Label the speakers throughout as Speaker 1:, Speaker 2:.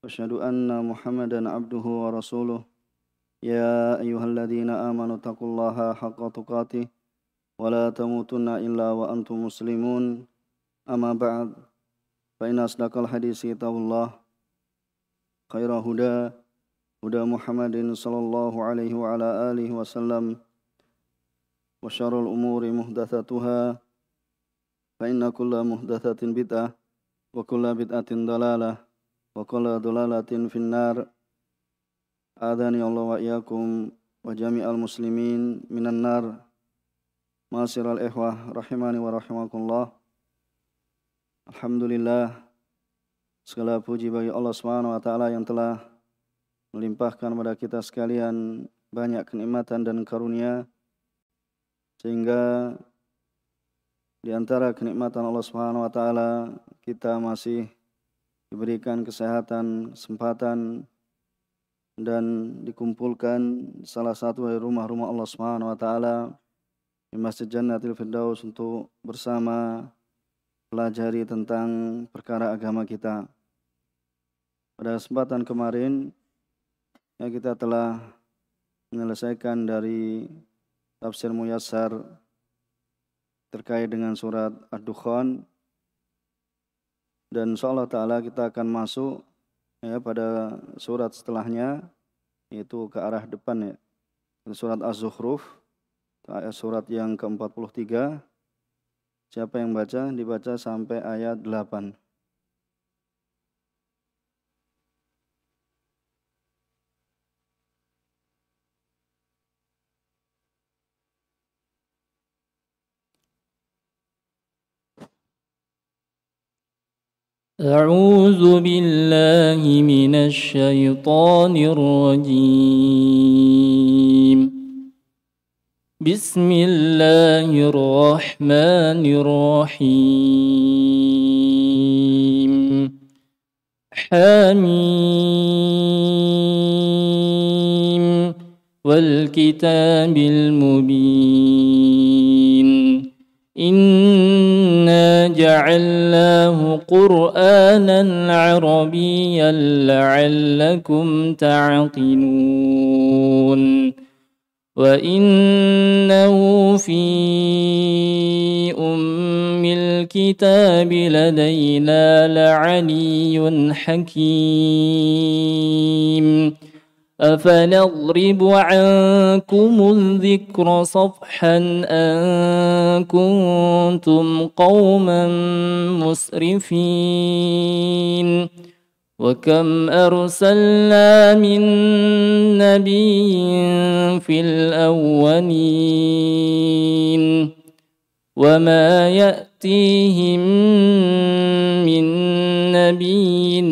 Speaker 1: واشهد أن محمدا عبده ورسوله يا أيها الذين آمنوا اتقوا الله حق تقاته ولا تموتن إلا وأنتم مسلمون أما بعد فإن أصدق الحديث كتاب الله خير هدى هدى محمد صلى الله عليه وعلى آله وسلم وشر الأمور محدثاتها فإن كل محدثة بدعة وكل بدعة ضلالة wa kullu dhalalatin finnar adani Allah wa iyyakum wa jami'al muslimin minan nar masir al ihwah rahimani wa rahimakumullah alhamdulillah segala puji bagi Allah Subhanahu wa taala yang telah melimpahkan pada kita sekalian banyak kenikmatan dan karunia sehingga di antara kenikmatan Allah Subhanahu wa taala kita masih diberikan kesehatan, kesempatan dan dikumpulkan salah satu dari rumah-rumah Allah Subhanahu wa taala di Masjid Jannatil Firdaus untuk bersama pelajari tentang perkara agama kita. Pada kesempatan kemarin ya kita telah menyelesaikan dari tafsir Muyassar terkait dengan surat Ad-Dukhan dan insyaallah taala kita akan masuk ya pada surat setelahnya yaitu ke arah depan ya. Surat Az-Zukhruf surat yang ke-43 siapa yang baca dibaca sampai ayat 8.
Speaker 2: أعوذ بالله من الشيطان الرجيم بسم الله الرحمن الرحيم حميم والكتاب المبين إن جعلناه قرانا عربيا لعلكم تعقلون وانه في ام الكتاب لدينا لعلي حكيم أفنضرب عنكم الذكر صفحا أن كنتم قوما مسرفين وكم أرسلنا من نبي في الأولين وما يأتيهم من نبي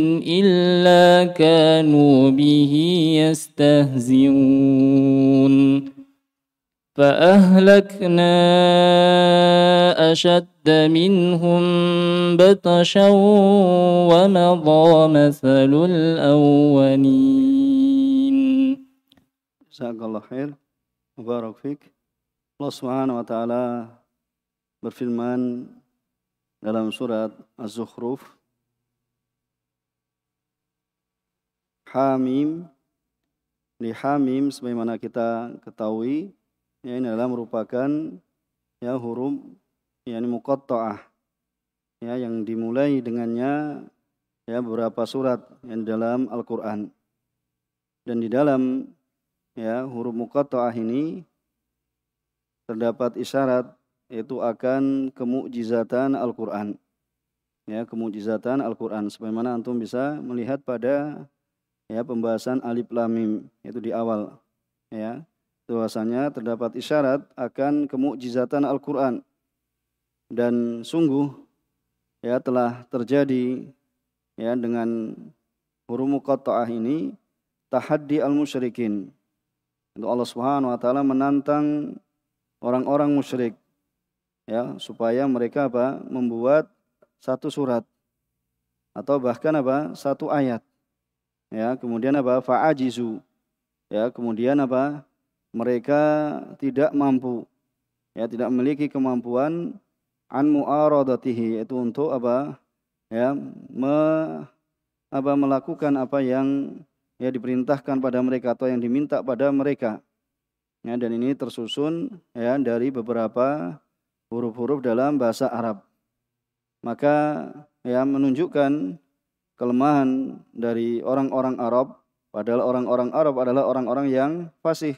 Speaker 2: إلا كانوا به يستهزئون فأهلكنا أشد منهم بطشا ومضى مثل الأولين جزاك الله خير مبارك فيك الله سبحانه
Speaker 1: وتعالى برفرمان dalam surat Az-Zukhruf hamim ini hamim sebagaimana kita ketahui ya ini adalah merupakan ya huruf ya ini muqatta'ah ya yang dimulai dengannya ya beberapa surat yang dalam Al-Qur'an. Dan di dalam ya huruf muqatta'ah ini terdapat isyarat yaitu akan kemujizatan Al-Qur'an. Ya, kemukjizatan Al-Qur'an sebagaimana antum bisa melihat pada ya pembahasan alif lam mim itu di awal ya bahwasanya terdapat isyarat akan kemukjizatan Al-Qur'an dan sungguh ya telah terjadi ya dengan huruf muqatta'ah ini tahaddi al-musyrikin. Itu Allah Subhanahu wa taala menantang orang-orang musyrik ya supaya mereka apa membuat satu surat atau bahkan apa satu ayat Ya, kemudian apa? Fa'ajizu. Ya, kemudian apa? Mereka tidak mampu. Ya, tidak memiliki kemampuan an mu'aradatihi itu untuk apa? Ya, me, apa melakukan apa yang ya diperintahkan pada mereka atau yang diminta pada mereka. Ya, dan ini tersusun ya dari beberapa huruf-huruf dalam bahasa Arab. Maka ya menunjukkan kelemahan dari orang-orang Arab padahal orang-orang Arab adalah orang-orang yang fasih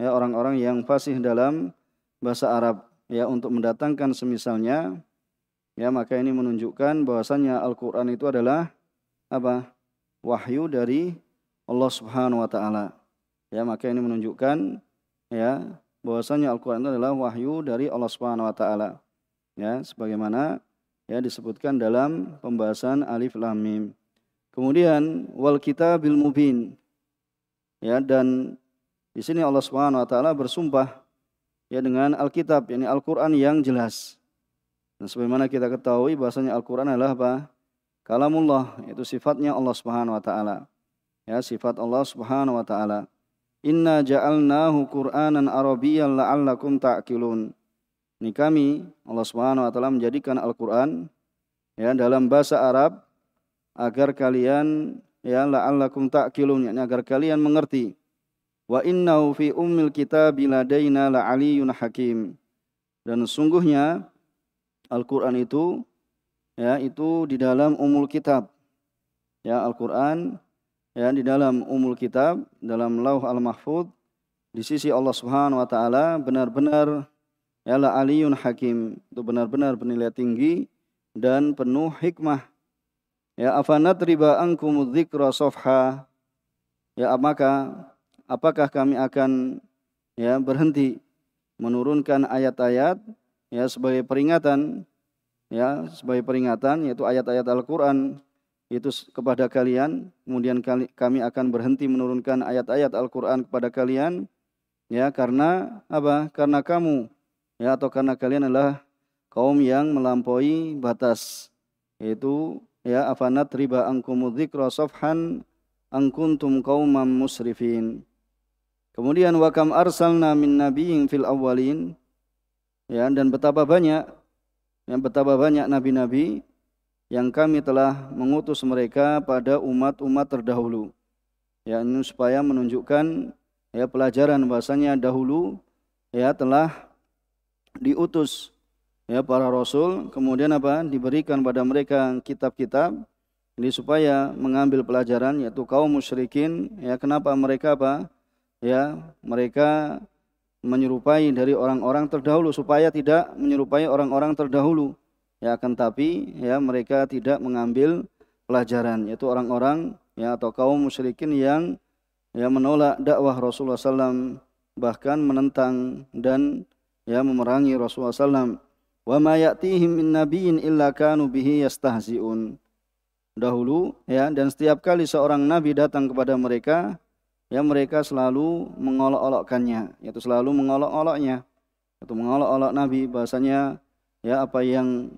Speaker 1: ya orang-orang yang fasih dalam bahasa Arab ya untuk mendatangkan semisalnya ya maka ini menunjukkan bahwasanya Al-Qur'an itu adalah apa wahyu dari Allah Subhanahu wa taala ya maka ini menunjukkan ya bahwasanya Al-Qur'an itu adalah wahyu dari Allah Subhanahu wa taala ya sebagaimana ya disebutkan dalam pembahasan alif lam mim. Kemudian wal kita bil mubin. Ya dan di sini Allah Subhanahu wa taala bersumpah ya dengan Alkitab, yakni Al-Qur'an yang jelas. Dan nah, sebagaimana kita ketahui bahasanya Al-Qur'an adalah apa? Kalamullah, itu sifatnya Allah Subhanahu wa taala. Ya, sifat Allah Subhanahu wa taala. Inna ja'alnahu Qur'anan Arabiyyan la'allakum ta'qilun. Ini kami Allah Subhanahu wa taala menjadikan Al-Qur'an ya dalam bahasa Arab agar kalian ya la'allakum ta'qilun yakni agar kalian mengerti. Wa innahu fi ummil kitab ladaina la'aliyun hakim. Dan sungguhnya Al-Qur'an itu ya itu di dalam umul kitab. Ya Al-Qur'an ya di dalam umul kitab dalam lauh al-mahfud di sisi Allah Subhanahu wa taala benar-benar Ya la aliyun hakim. Itu benar-benar penilaian tinggi dan penuh hikmah. Ya afanat riba angkum dzikra sofha. Ya maka apakah kami akan ya berhenti menurunkan ayat-ayat ya sebagai peringatan ya sebagai peringatan yaitu ayat-ayat Al-Qur'an itu kepada kalian kemudian kami akan berhenti menurunkan ayat-ayat Al-Qur'an kepada kalian ya karena apa karena kamu ya atau karena kalian adalah kaum yang melampaui batas yaitu ya afanat riba angkumudzikra safhan angkuntum qauman musrifin kemudian wa kam arsalna min nabiyyin fil awwalin ya dan betapa banyak yang betapa banyak nabi-nabi yang kami telah mengutus mereka pada umat-umat terdahulu ya ini supaya menunjukkan ya pelajaran bahasanya dahulu ya telah diutus ya para rasul kemudian apa diberikan pada mereka kitab-kitab ini supaya mengambil pelajaran yaitu kaum musyrikin ya kenapa mereka apa ya mereka menyerupai dari orang-orang terdahulu supaya tidak menyerupai orang-orang terdahulu ya akan tapi ya mereka tidak mengambil pelajaran yaitu orang-orang ya atau kaum musyrikin yang ya menolak dakwah Rasulullah SAW bahkan menentang dan ya memerangi Rasulullah SAW. Wa ma ya'tihim min nabiyyin illa kanu bihi yastahzi'un. Dahulu ya dan setiap kali seorang nabi datang kepada mereka ya mereka selalu mengolok-olokkannya yaitu selalu mengolok-oloknya atau mengolok-olok nabi bahasanya ya apa yang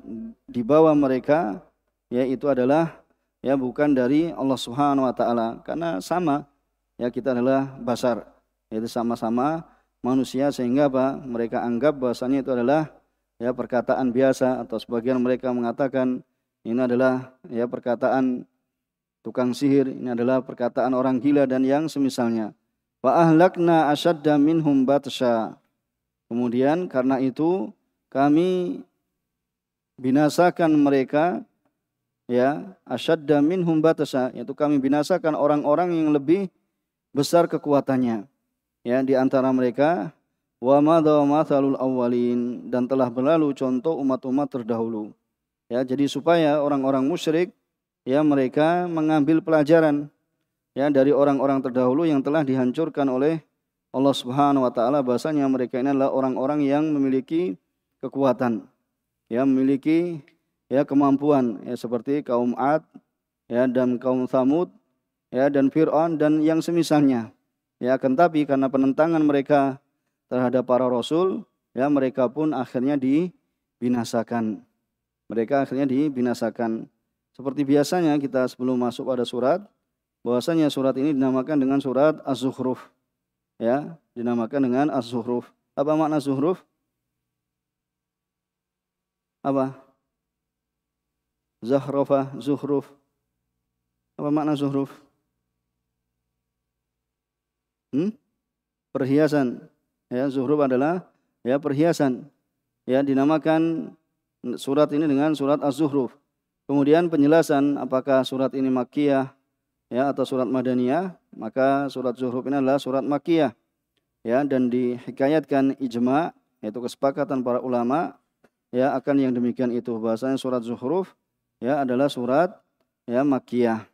Speaker 1: dibawa mereka yaitu adalah ya bukan dari Allah Subhanahu wa taala karena sama ya kita adalah basar yaitu sama-sama manusia sehingga apa mereka anggap bahasanya itu adalah ya perkataan biasa atau sebagian mereka mengatakan ini adalah ya perkataan tukang sihir ini adalah perkataan orang gila dan yang semisalnya wa ahlakna ashadda minhum batsha kemudian karena itu kami binasakan mereka ya ashadda minhum batsha yaitu kami binasakan orang-orang yang lebih besar kekuatannya ya di antara mereka wa madha awwalin dan telah berlalu contoh umat-umat terdahulu. Ya, jadi supaya orang-orang musyrik ya mereka mengambil pelajaran ya dari orang-orang terdahulu yang telah dihancurkan oleh Allah Subhanahu wa taala bahasanya mereka ini adalah orang-orang yang memiliki kekuatan ya memiliki ya kemampuan ya seperti kaum Ad ya dan kaum Samud ya dan Fir'aun dan yang semisalnya Ya, akan tapi karena penentangan mereka terhadap para rasul, ya mereka pun akhirnya dibinasakan. Mereka akhirnya dibinasakan. Seperti biasanya kita sebelum masuk pada surat, bahwasanya surat ini dinamakan dengan surat Az-Zukhruf. Ya, dinamakan dengan Az-Zukhruf. Apa makna Zuhruf? Apa? Zahrofa, Zuhruf. Apa makna Zuhruf? hmm? perhiasan. Ya, zuhruf adalah ya perhiasan. Ya, dinamakan surat ini dengan surat Az-Zuhruf. Kemudian penjelasan apakah surat ini makiyah ya atau surat madaniyah, maka surat Zuhruf ini adalah surat makiyah. Ya, dan dihikayatkan ijma yaitu kesepakatan para ulama ya akan yang demikian itu bahasanya surat Zuhruf ya adalah surat ya makiyah.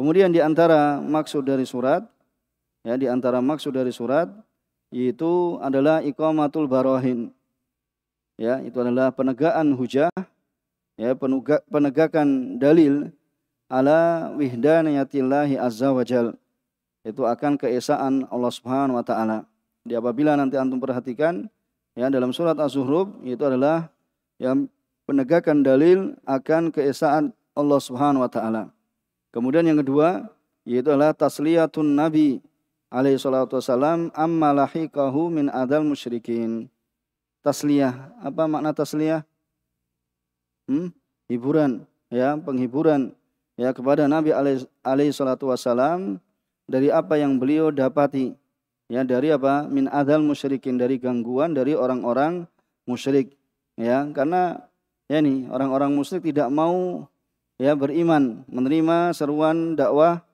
Speaker 1: Kemudian di antara maksud dari surat Ya, di antara maksud dari surat yaitu adalah iqamatul barohin. Ya, itu adalah penegakan hujah, ya, penegak, penegakan dalil ala wihdaniyatillahi azza wajal. Itu akan keesaan Allah Subhanahu wa taala. Di apabila nanti antum perhatikan ya dalam surat Az-Zuhruf itu adalah yang penegakan dalil akan keesaan Allah Subhanahu wa taala. Kemudian yang kedua yaitu adalah tasliyatun nabi alaihi salatu wasalam amma min adal musyrikin. Tasliyah, apa makna tasliyah? Hmm? Hiburan, ya, penghiburan ya kepada Nabi alaihi salatu wasalam dari apa yang beliau dapati. Ya, dari apa? Min adal musyrikin, dari gangguan dari orang-orang musyrik. Ya, karena ya nih orang-orang musyrik tidak mau ya beriman menerima seruan dakwah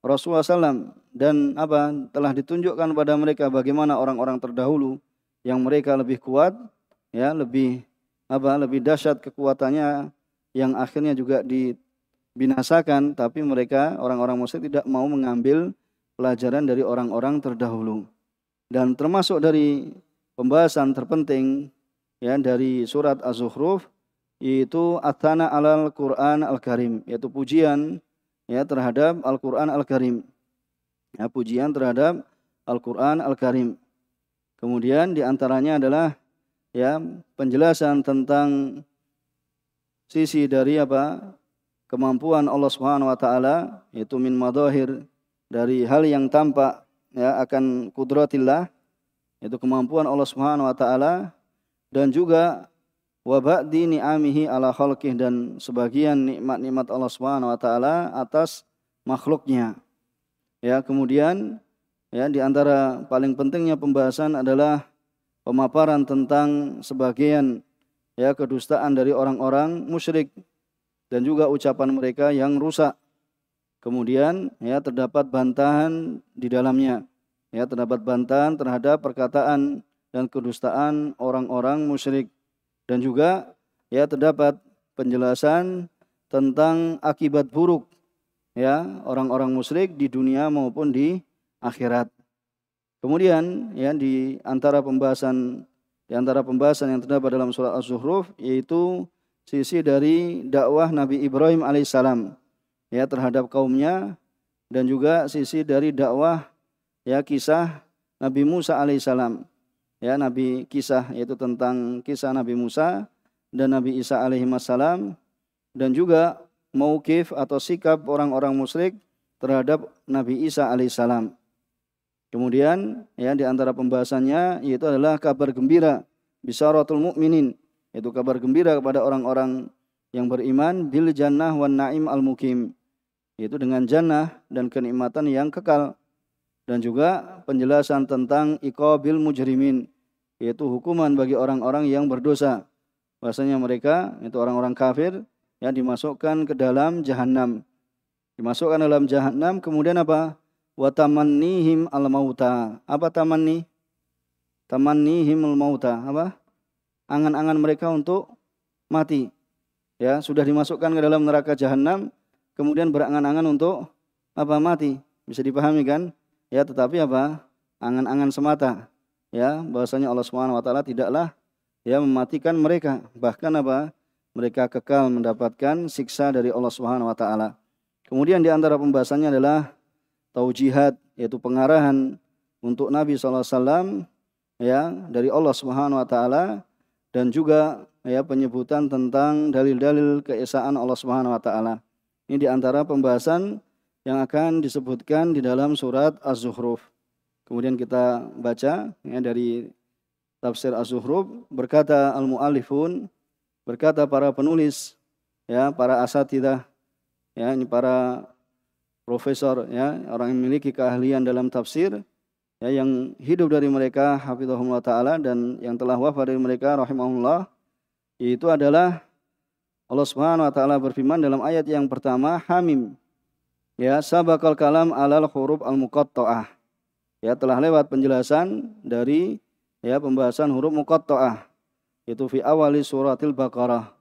Speaker 1: Rasulullah SAW dan apa telah ditunjukkan kepada mereka bagaimana orang-orang terdahulu yang mereka lebih kuat ya lebih apa lebih dahsyat kekuatannya yang akhirnya juga dibinasakan tapi mereka orang-orang musyrik tidak mau mengambil pelajaran dari orang-orang terdahulu dan termasuk dari pembahasan terpenting ya dari surat Az-Zukhruf yaitu atana alal Quran al-Karim yaitu pujian ya terhadap Al-Qur'an al-Karim ya, pujian terhadap Al-Quran Al-Karim. Kemudian diantaranya adalah ya penjelasan tentang sisi dari apa kemampuan Allah Subhanahu Wa Taala yaitu min madahir dari hal yang tampak ya akan kudratillah yaitu kemampuan Allah Subhanahu Wa Taala dan juga wabak dini ni'amihi ala khalqih dan sebagian nikmat-nikmat Allah Subhanahu Wa Taala atas makhluknya. Ya, kemudian ya di antara paling pentingnya pembahasan adalah pemaparan tentang sebagian ya kedustaan dari orang-orang musyrik dan juga ucapan mereka yang rusak. Kemudian ya terdapat bantahan di dalamnya. Ya, terdapat bantahan terhadap perkataan dan kedustaan orang-orang musyrik dan juga ya terdapat penjelasan tentang akibat buruk ya orang-orang musyrik di dunia maupun di akhirat. Kemudian ya di antara pembahasan di antara pembahasan yang terdapat dalam surat Az-Zukhruf yaitu sisi dari dakwah Nabi Ibrahim alaihissalam ya terhadap kaumnya dan juga sisi dari dakwah ya kisah Nabi Musa alaihissalam ya Nabi kisah yaitu tentang kisah Nabi Musa dan Nabi Isa alaihissalam dan juga maukif atau sikap orang-orang musyrik terhadap Nabi Isa alaihissalam. Kemudian ya di antara pembahasannya yaitu adalah kabar gembira bisyaratul mukminin yaitu kabar gembira kepada orang-orang yang beriman bil jannah wan naim al mukim yaitu dengan jannah dan kenikmatan yang kekal dan juga penjelasan tentang iqabil mujrimin yaitu hukuman bagi orang-orang yang berdosa bahasanya mereka itu orang-orang kafir ya dimasukkan ke dalam jahanam. Dimasukkan dalam jahanam kemudian apa? Wa tamannihim al mauta. Apa tamanni? Tamannihim al mauta. Apa? Angan-angan mereka untuk mati. Ya, sudah dimasukkan ke dalam neraka jahanam kemudian berangan-angan untuk apa? Mati. Bisa dipahami kan? Ya, tetapi apa? Angan-angan semata. Ya, bahwasanya Allah Subhanahu wa taala tidaklah ya mematikan mereka, bahkan apa? mereka kekal mendapatkan siksa dari Allah Subhanahu wa taala. Kemudian di antara pembahasannya adalah taujihat yaitu pengarahan untuk Nabi SAW alaihi wasallam ya dari Allah Subhanahu wa taala dan juga ya penyebutan tentang dalil-dalil keesaan Allah Subhanahu wa taala. Ini di antara pembahasan yang akan disebutkan di dalam surat Az-Zukhruf. Kemudian kita baca ya dari tafsir Az-Zukhruf berkata al-muallifun Berkata para penulis, ya, para asatidah, ya, ini para profesor, ya, orang yang memiliki keahlian dalam tafsir, ya, yang hidup dari mereka, hafizahumullah taala dan yang telah wafat dari mereka, rahimahullah, itu adalah Allah Subhanahu wa taala berfirman dalam ayat yang pertama, Hamim. Ya, sabakal kalam alal huruf al muqatta'ah. Ya, telah lewat penjelasan dari ya pembahasan huruf muqatta'ah. Itu fi awali suratil Baqarah.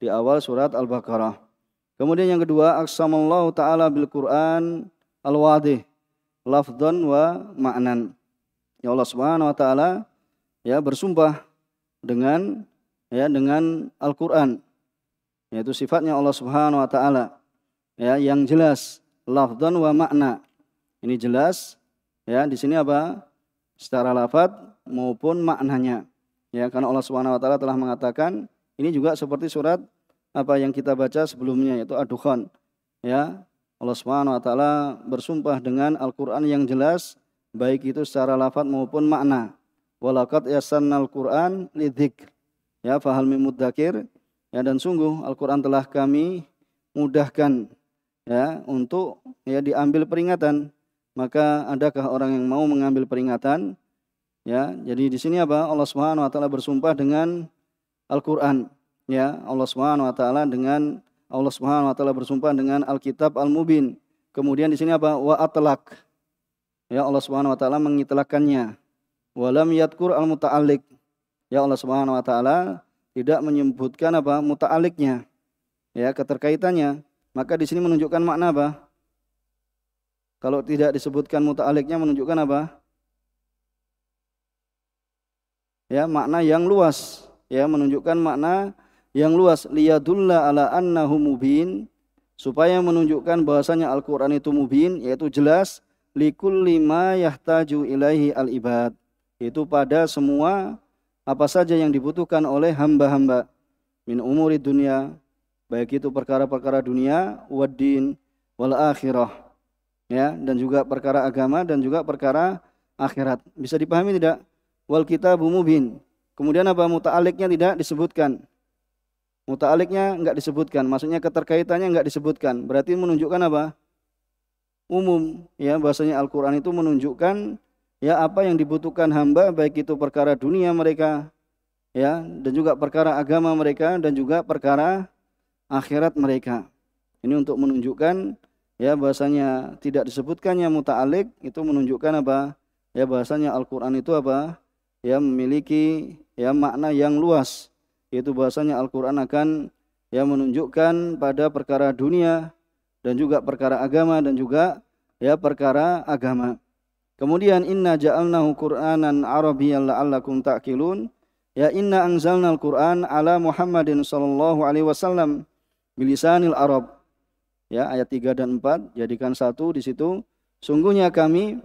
Speaker 1: Di awal surat Al-Baqarah. Kemudian yang kedua, aksamallahu ta'ala bil Qur'an al-wadih. Lafdan wa ma'nan. Ya Allah Subhanahu wa taala ya bersumpah dengan ya dengan Al-Qur'an. Yaitu sifatnya Allah Subhanahu wa taala ya yang jelas lafdan wa makna. Ini jelas ya di sini apa? secara lafat maupun maknanya. Ya, karena Allah Subhanahu wa taala telah mengatakan ini juga seperti surat apa yang kita baca sebelumnya yaitu Ad-Dukhan. Ya, Allah Subhanahu wa taala bersumpah dengan Al-Qur'an yang jelas baik itu secara lafaz maupun makna. walakat al Qur'an lidzik. Ya, fahal mimudzakir. Ya, dan sungguh Al-Qur'an telah kami mudahkan ya untuk ya diambil peringatan. Maka adakah orang yang mau mengambil peringatan? Ya, jadi di sini apa? Allah Subhanahu wa taala bersumpah dengan Al-Qur'an. Ya, Allah Subhanahu wa taala dengan Allah Subhanahu wa taala bersumpah dengan Alkitab Al-Mubin. Kemudian di sini apa? Wa atlak. Ya Allah Subhanahu wa taala Wa Walam yadhkur al-muta'alliq. Ya Allah Subhanahu wa taala tidak menyebutkan apa? muta'alliqnya. Ya, keterkaitannya. Maka di sini menunjukkan makna apa? Kalau tidak disebutkan muta'alliqnya menunjukkan apa? ya makna yang luas ya menunjukkan makna yang luas liyadulla ala annahu mubin supaya menunjukkan bahwasanya Al-Qur'an itu mubin yaitu jelas likulli lima yahtaju ilaihi al-ibad itu pada semua apa saja yang dibutuhkan oleh hamba-hamba min umuri dunia baik itu perkara-perkara dunia wadin wal akhirah ya dan juga perkara agama dan juga perkara akhirat bisa dipahami tidak wal kitabu mubin. Kemudian apa muta'aliknya tidak disebutkan. Muta'aliknya enggak disebutkan, maksudnya keterkaitannya enggak disebutkan. Berarti menunjukkan apa? Umum, ya bahasanya Al-Qur'an itu menunjukkan ya apa yang dibutuhkan hamba baik itu perkara dunia mereka ya dan juga perkara agama mereka dan juga perkara akhirat mereka. Ini untuk menunjukkan ya bahasanya tidak disebutkannya muta'alik itu menunjukkan apa? Ya bahasanya Al-Qur'an itu apa? ya memiliki ya makna yang luas yaitu bahasanya Al-Qur'an akan ya menunjukkan pada perkara dunia dan juga perkara agama dan juga ya perkara agama. Kemudian inna ja'alnahu Qur'anan Arabiyyan la'allakum ta'qilun. Ya inna anzalnal Qur'an ala Muhammadin sallallahu alaihi wasallam bilisanil Arab. Ya ayat 3 dan 4 jadikan satu di situ. Sungguhnya kami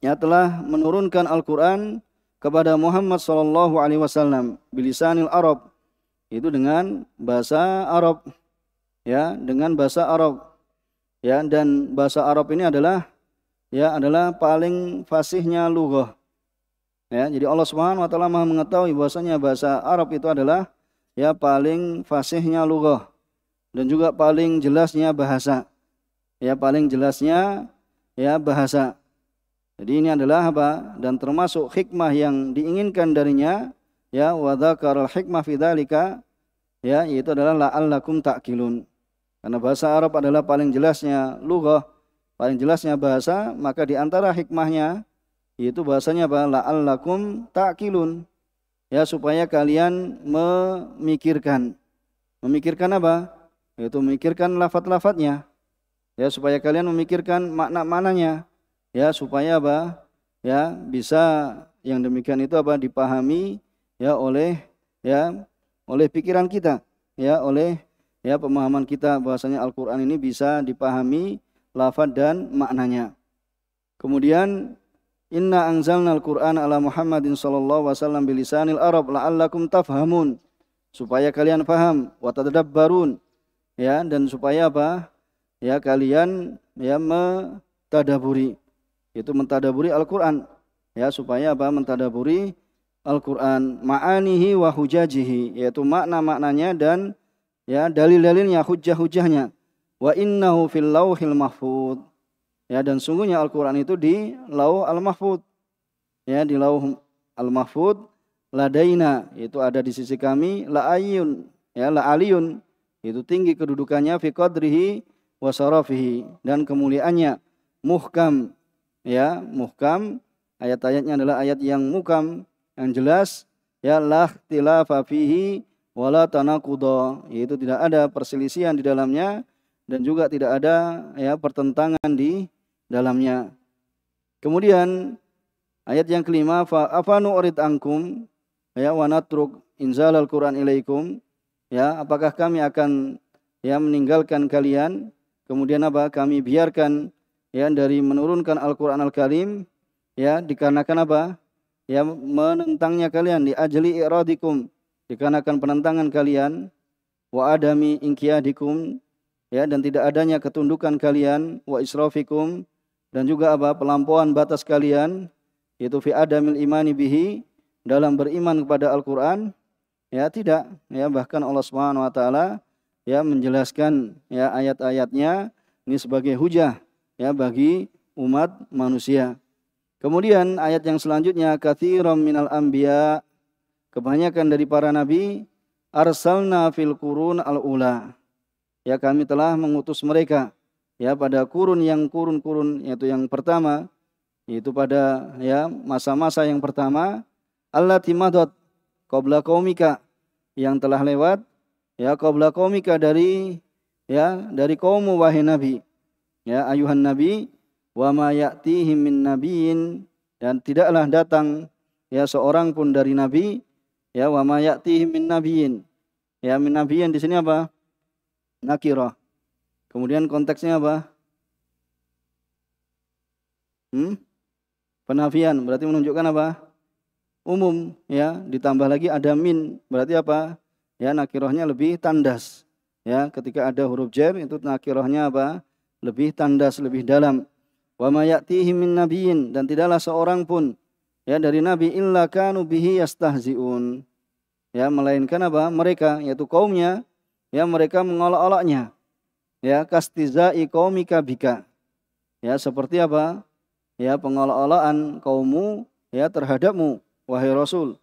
Speaker 1: ya telah menurunkan Al-Qur'an kepada Muhammad sallallahu alaihi wasallam bilisanil Arab itu dengan bahasa Arab ya dengan bahasa Arab ya dan bahasa Arab ini adalah ya adalah paling fasihnya lughah ya jadi Allah Subhanahu wa taala Maha mengetahui bahwasanya bahasa Arab itu adalah ya paling fasihnya lughah dan juga paling jelasnya bahasa ya paling jelasnya ya bahasa jadi ini adalah apa? Dan termasuk hikmah yang diinginkan darinya ya wa dzakara hikmah fi dzalika ya yaitu adalah la la'allakum ta'qilun. Karena bahasa Arab adalah paling jelasnya lughah, paling jelasnya bahasa, maka di antara hikmahnya yaitu bahasanya apa? tak ta'qilun. Ya supaya kalian memikirkan. Memikirkan apa? Yaitu memikirkan lafat-lafatnya. Ya supaya kalian memikirkan makna-maknanya ya supaya apa ya bisa yang demikian itu apa dipahami ya oleh ya oleh pikiran kita ya oleh ya pemahaman kita bahwasanya Al-Qur'an ini bisa dipahami lafaz dan maknanya. Kemudian inna anzalnal Qur'an ala Muhammadin sallallahu wasallam bilisanil Arab la'allakum tafhamun supaya kalian paham wa tadabbarun ya dan supaya apa ya kalian ya metadaburi yaitu mentadaburi Al-Qur'an ya supaya apa mentadaburi Al-Qur'an ma'anihi wa hujajihi yaitu makna-maknanya dan ya dalil-dalilnya hujah-hujahnya wa innahu fil lauhil mahfud ya dan sungguhnya Al-Qur'an itu di lauh al-mahfud ya di lauh al-mahfud ladaina itu ada di sisi kami la ayun ya la aliyun itu tinggi kedudukannya fi qadrihi wa dan kemuliaannya muhkam ya muhkam ayat-ayatnya adalah ayat yang mukam yang jelas ya lah tilafa fihi wala tanakudo yaitu tidak ada perselisihan di dalamnya dan juga tidak ada ya pertentangan di dalamnya kemudian ayat yang kelima fa afanu urid angkum ya wanatruk inzal al quran ilaikum ya apakah kami akan ya meninggalkan kalian kemudian apa kami biarkan ya dari menurunkan Al-Qur'an Al-Karim ya dikarenakan apa? Ya menentangnya kalian di ajli iradikum dikarenakan penentangan kalian wa adami inkiyadikum ya dan tidak adanya ketundukan kalian wa israfikum dan juga apa pelampauan batas kalian yaitu fi adamil imani bihi dalam beriman kepada Al-Qur'an ya tidak ya bahkan Allah Subhanahu wa taala ya menjelaskan ya ayat-ayatnya ini sebagai hujah ya bagi umat manusia. Kemudian ayat yang selanjutnya katsiran minal anbiya kebanyakan dari para nabi arsalna fil qurun al ula. Ya kami telah mengutus mereka ya pada kurun yang kurun-kurun yaitu yang pertama yaitu pada ya masa-masa yang pertama Allah timadot qabla komika yang telah lewat ya qabla komika dari ya dari kaum wahai nabi Ya ayuhan nabi wa ma ya'tihim min nabiyyin dan tidaklah datang ya seorang pun dari nabi ya wa ma ya'tihim min nabiyyin. Ya min nabiyyin di sini apa? Nakirah. Kemudian konteksnya apa? Hmm? Penafian berarti menunjukkan apa? Umum ya, ditambah lagi ada min berarti apa? Ya nakirahnya lebih tandas. Ya, ketika ada huruf jar itu nakirahnya apa? lebih tandas, lebih dalam. Wa ma ya'tihim min nabiyyin dan tidaklah seorang pun ya dari nabi illa kanu bihi yastahzi'un. Ya, melainkan apa? Mereka yaitu kaumnya ya mereka mengolok-oloknya. Ya, kastizai qaumika bika. Ya, seperti apa? Ya, pengolok-olokan kaummu ya terhadapmu wahai Rasul.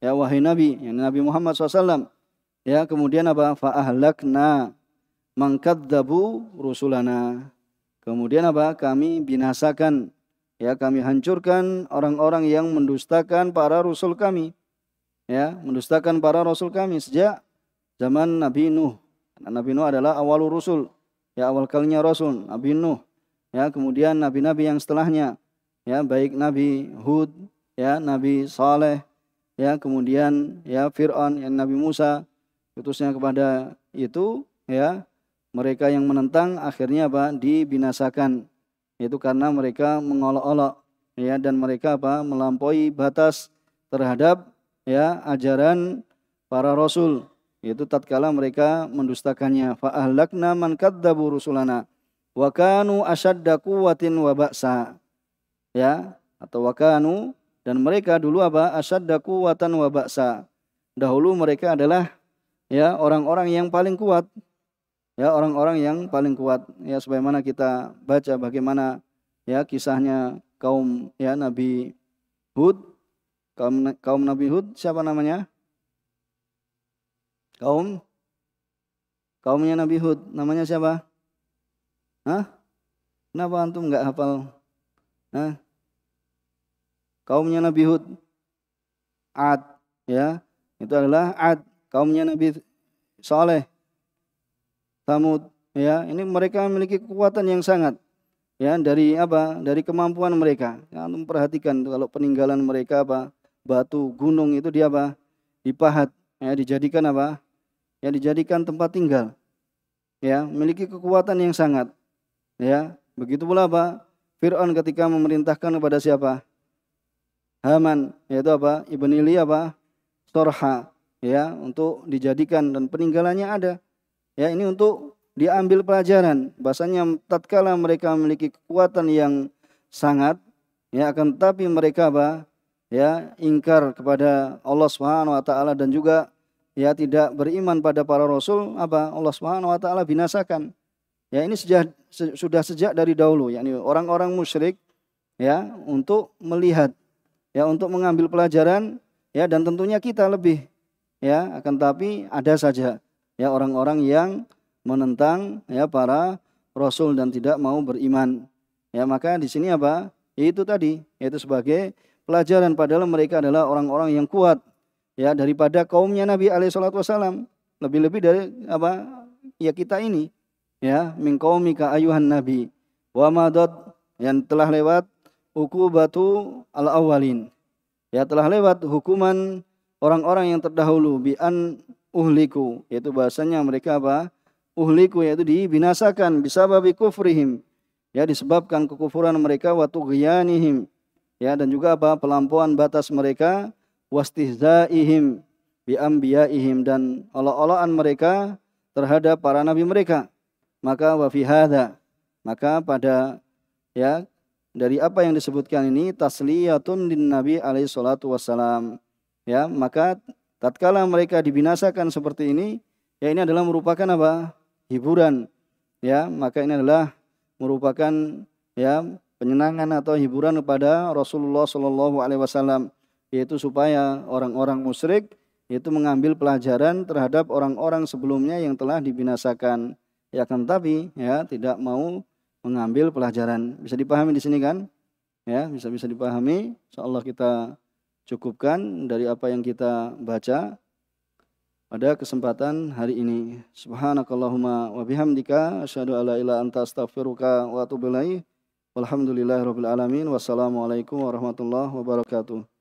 Speaker 1: Ya, wahai Nabi, yang Nabi Muhammad SAW. Ya, kemudian apa? Fa ahlakna mengkadzabu rusulana. Kemudian apa? Kami binasakan ya kami hancurkan orang-orang yang mendustakan para rasul kami. Ya, mendustakan para rasul kami sejak zaman Nabi Nuh. Nabi Nuh adalah awal rusul. Ya, awal kalinya rasul Nabi Nuh. Ya, kemudian nabi-nabi yang setelahnya. Ya, baik Nabi Hud, ya, Nabi Saleh, ya, kemudian ya Firaun, ya Nabi Musa, utusnya kepada itu ya mereka yang menentang akhirnya apa dibinasakan yaitu karena mereka mengolok-olok ya dan mereka apa melampaui batas terhadap ya ajaran para rasul yaitu tatkala mereka mendustakannya fa ahlakna man kadzdzabu rusulana wa kanu ashadda quwwatin wa ba'sa ya atau wa kanu dan mereka dulu apa ashadda quwwatan wa ba'sa dahulu mereka adalah ya orang-orang yang paling kuat ya orang-orang yang paling kuat ya sebagaimana kita baca bagaimana ya kisahnya kaum ya Nabi Hud kaum kaum Nabi Hud siapa namanya kaum kaumnya Nabi Hud namanya siapa Hah? kenapa antum nggak hafal Hah? kaumnya Nabi Hud Ad ya itu adalah Ad kaumnya Nabi Soleh Tamud ya ini mereka memiliki kekuatan yang sangat ya dari apa dari kemampuan mereka ya, perhatikan kalau peninggalan mereka apa batu gunung itu dia apa dipahat ya dijadikan apa ya dijadikan tempat tinggal ya memiliki kekuatan yang sangat ya begitu pula apa Fir'aun ketika memerintahkan kepada siapa Haman yaitu apa Ibn Ili apa Storha ya untuk dijadikan dan peninggalannya ada Ya, ini untuk diambil pelajaran. Bahasanya tatkala mereka memiliki kekuatan yang sangat ya akan tetapi mereka apa? ya ingkar kepada Allah Subhanahu wa taala dan juga ya tidak beriman pada para rasul apa Allah Subhanahu wa taala binasakan. Ya ini sejak se, sudah sejak dari dahulu yakni orang-orang musyrik ya untuk melihat ya untuk mengambil pelajaran ya dan tentunya kita lebih ya akan tapi ada saja ya orang-orang yang menentang ya para rasul dan tidak mau beriman. Ya maka di sini apa? Ya, itu tadi yaitu sebagai pelajaran padahal mereka adalah orang-orang yang kuat ya daripada kaumnya Nabi alaihi wasallam. Lebih-lebih dari apa? Ya kita ini ya min qaumika ayuhan nabi wa madat yang telah lewat hukubatu al awalin ya telah lewat hukuman orang-orang yang terdahulu bi an uhliku yaitu bahasanya mereka apa uhliku yaitu dibinasakan bisa babi kufrihim ya disebabkan kekufuran mereka waktu ghiyanihim ya dan juga apa pelampuan batas mereka wastihzaihim bi ihim dan olok-olokan mereka terhadap para nabi mereka maka wa fi maka pada ya dari apa yang disebutkan ini tasliyatun din nabi alaihi salatu wassalam ya maka tatkala mereka dibinasakan seperti ini, ya ini adalah merupakan apa? hiburan. Ya, maka ini adalah merupakan ya penyenangan atau hiburan kepada Rasulullah Shallallahu alaihi wasallam yaitu supaya orang-orang musyrik itu mengambil pelajaran terhadap orang-orang sebelumnya yang telah dibinasakan. Ya kan tapi ya tidak mau mengambil pelajaran. Bisa dipahami di sini kan? Ya, bisa bisa dipahami. Insyaallah kita cukupkan dari apa yang kita baca pada kesempatan hari ini. Subhanakallahumma wa bihamdika asyhadu alla ilaha anta astaghfiruka wa atubu ilaik. Walhamdulillahirabbil alamin. Wassalamualaikum warahmatullahi wabarakatuh.